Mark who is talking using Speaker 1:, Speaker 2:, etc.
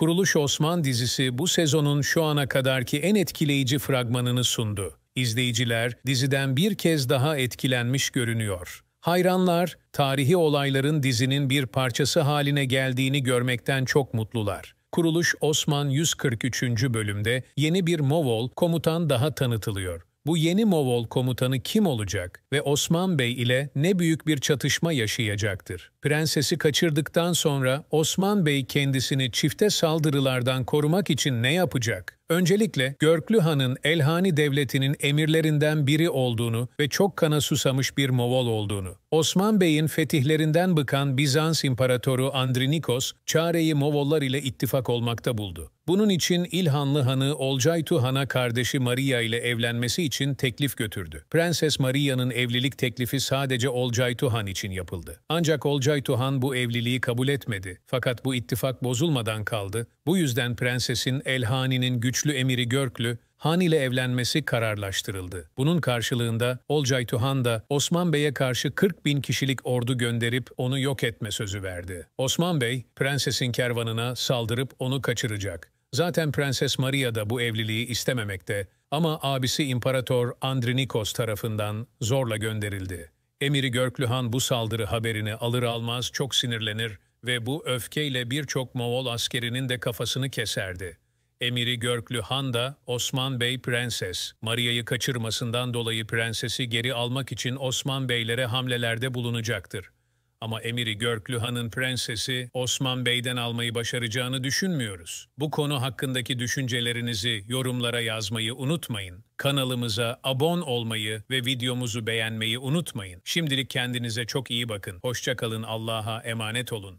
Speaker 1: Kuruluş Osman dizisi bu sezonun şu ana kadarki en etkileyici fragmanını sundu. İzleyiciler diziden bir kez daha etkilenmiş görünüyor. Hayranlar, tarihi olayların dizinin bir parçası haline geldiğini görmekten çok mutlular. Kuruluş Osman 143. bölümde yeni bir Movol komutan daha tanıtılıyor. Bu yeni Movol komutanı kim olacak ve Osman Bey ile ne büyük bir çatışma yaşayacaktır. Prensesi kaçırdıktan sonra Osman Bey kendisini çifte saldırılardan korumak için ne yapacak? Öncelikle Görklü Han'ın Elhani Devleti'nin emirlerinden biri olduğunu ve çok kana susamış bir Moğol olduğunu, Osman Bey'in fetihlerinden bıkan Bizans İmparatoru Andrinikos, çareyi Moğollar ile ittifak olmakta buldu. Bunun için İlhanlı Han'ı Olcaytu Han'a kardeşi Maria ile evlenmesi için teklif götürdü. Prenses Maria'nın evlilik teklifi sadece Olcaytu Han için yapıldı. Ancak Olcaytu Han bu evliliği kabul etmedi. Fakat bu ittifak bozulmadan kaldı. Bu yüzden prensesin Elhani'nin güç güçlü emiri Görklü, Han ile evlenmesi kararlaştırıldı. Bunun karşılığında Olcay Tuhan da Osman Bey'e karşı 40 bin kişilik ordu gönderip onu yok etme sözü verdi. Osman Bey, prensesin kervanına saldırıp onu kaçıracak. Zaten Prenses Maria da bu evliliği istememekte ama abisi İmparator Andrinikos tarafından zorla gönderildi. Emiri Görklü Han bu saldırı haberini alır almaz çok sinirlenir ve bu öfkeyle birçok Moğol askerinin de kafasını keserdi. Emiri Görklü Han da Osman Bey Prenses, Maria'yı kaçırmasından dolayı prensesi geri almak için Osman Beylere hamlelerde bulunacaktır. Ama Emiri Görklü Han'ın prensesi Osman Bey'den almayı başaracağını düşünmüyoruz. Bu konu hakkındaki düşüncelerinizi yorumlara yazmayı unutmayın. Kanalımıza abon olmayı ve videomuzu beğenmeyi unutmayın. Şimdilik kendinize çok iyi bakın. Hoşçakalın Allah'a emanet olun.